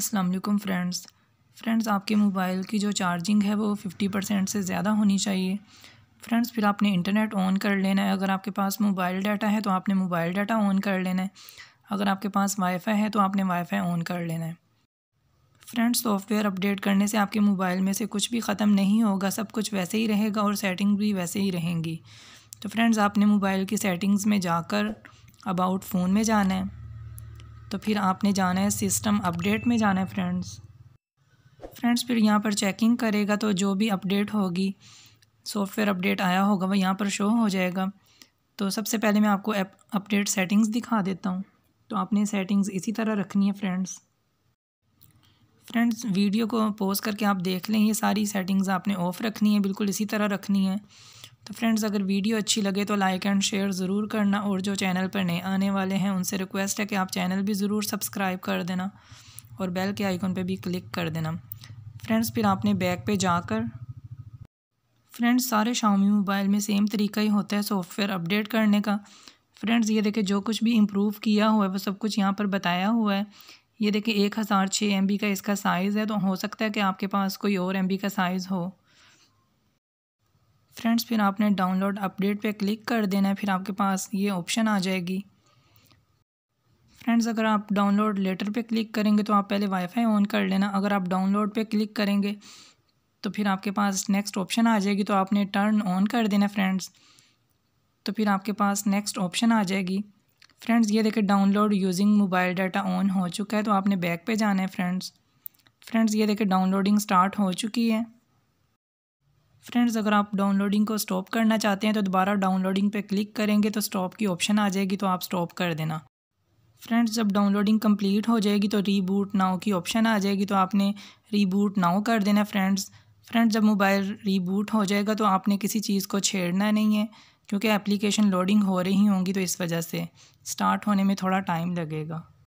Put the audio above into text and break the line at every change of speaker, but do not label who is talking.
अस्सलाम वालेकुम friends friends आपके मोबाइल की जो चार्जिंग है वो फिफ्टी परसेंट से ज़्यादा होनी चाहिए फ्रेंड्स फिर आपने इंटरनेट ऑन कर लेना है अगर आपके पास मोबाइल डाटा है तो आपने मोबाइल डाटा ऑन कर लेना है अगर आपके पास वाईफाई है तो आपने वाईफाई ऑन कर लेना है फ्रेंड्स सॉफ्टवेयर अपडेट करने से आपके मोबाइल में से कुछ भी ख़त्म नहीं होगा सब कुछ वैसे ही रहेगा और सेटिंग भी वैसे ही रहेंगी तो फ्रेंड्स आपने मोबाइल की सेटिंग्स में जाकर अबाउट फ़ोन में जाना है तो फिर आपने जाना है सिस्टम अपडेट में जाना है फ्रेंड्स फ्रेंड्स फिर यहाँ पर चेकिंग करेगा तो जो भी अपडेट होगी सॉफ्टवेयर अपडेट आया होगा वह यहाँ पर शो हो जाएगा तो सबसे पहले मैं आपको अपडेट सेटिंग्स दिखा देता हूँ तो आपने सेटिंग्स इसी तरह रखनी है फ्रेंड्स फ्रेंड्स वीडियो को पोज करके आप देख लें ये सारी सेटिंग्स आपने ऑफ़ रखनी है बिल्कुल इसी तरह रखनी है तो फ्रेंड्स अगर वीडियो अच्छी लगे तो लाइक एंड शेयर ज़रूर करना और जो चैनल पर नए आने वाले हैं उनसे रिक्वेस्ट है कि आप चैनल भी ज़रूर सब्सक्राइब कर देना और बेल के आइकॉन पर भी क्लिक कर देना फ्रेंड्स फिर आपने बैग पे जाकर फ्रेंड्स सारे शामी मोबाइल में सेम तरीका ही होता है सॉफ्टवेयर अपडेट करने का फ्रेंड्स ये देखें जो कुछ भी इम्प्रूव किया हुआ है वो सब कुछ यहाँ पर बताया हुआ है ये देखें एक हज़ार छः एम का इसका साइज़ है तो हो सकता है कि आपके पास कोई और एम का साइज़ हो फ्रेंड्स फिर आपने डाउनलोड अपडेट पे क्लिक कर देना है फिर आपके पास ये ऑप्शन आ जाएगी फ्रेंड्स अगर आप डाउनलोड लेटर पे क्लिक करेंगे तो आप पहले वाईफाई ऑन कर लेना अगर आप डाउनलोड पे क्लिक करेंगे तो फिर आपके पास नेक्स्ट ऑप्शन आ जाएगी तो आपने टर्न ऑन कर देना फ्रेंड्स तो फिर आपके पास नेक्स्ट ऑप्शन आ जाएगी फ्रेंड्स ये देखें download using mobile data on हो चुका है तो आपने बैक पे जाना है फ्रेंड्स फ्रेंड्स ये देखें डाउनलोडिंग स्टार्ट हो चुकी है फ्रेंड्स अगर आप डाउनलोडिंग को स्टॉप करना चाहते हैं तो दोबारा डाउनलोडिंग पे क्लिक करेंगे तो स्टॉप की ऑप्शन आ जाएगी तो आप स्टॉप कर देना फ्रेंड्स जब डाउनलोडिंग कंप्लीट हो जाएगी तो रीबूट नाउ की ऑप्शन आ जाएगी तो आपने रीबूट नाउ कर देना फ्रेंड्स फ्रेंड्स जब मोबाइल रीबूट हो जाएगा तो आपने किसी चीज़ को छेड़ना नहीं है क्योंकि एप्लीकेशन लोडिंग हो रही होंगी तो इस वजह से स्टार्ट होने में थोड़ा टाइम लगेगा